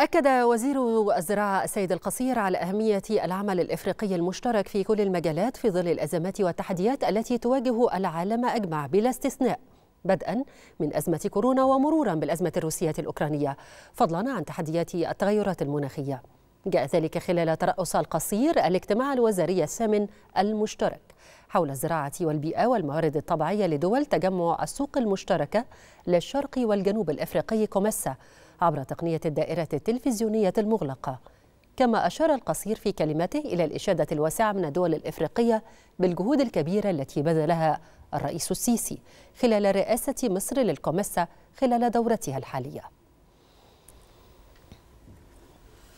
أكد وزير الزراعة السيد القصير على أهمية العمل الإفريقي المشترك في كل المجالات في ظل الأزمات والتحديات التي تواجه العالم أجمع بلا استثناء بدءا من أزمة كورونا ومرورا بالأزمة الروسية الأوكرانية فضلا عن تحديات التغيرات المناخية جاء ذلك خلال ترأس القصير الاجتماع الوزاري الثامن المشترك حول الزراعة والبيئة والموارد الطبيعية لدول تجمع السوق المشتركة للشرق والجنوب الإفريقي كوميسا عبر تقنية الدائرة التلفزيونية المغلقة كما أشار القصير في كلمته إلى الإشادة الواسعة من الدول الإفريقية بالجهود الكبيرة التي بذلها الرئيس السيسي خلال رئاسة مصر للكوميسا خلال دورتها الحالية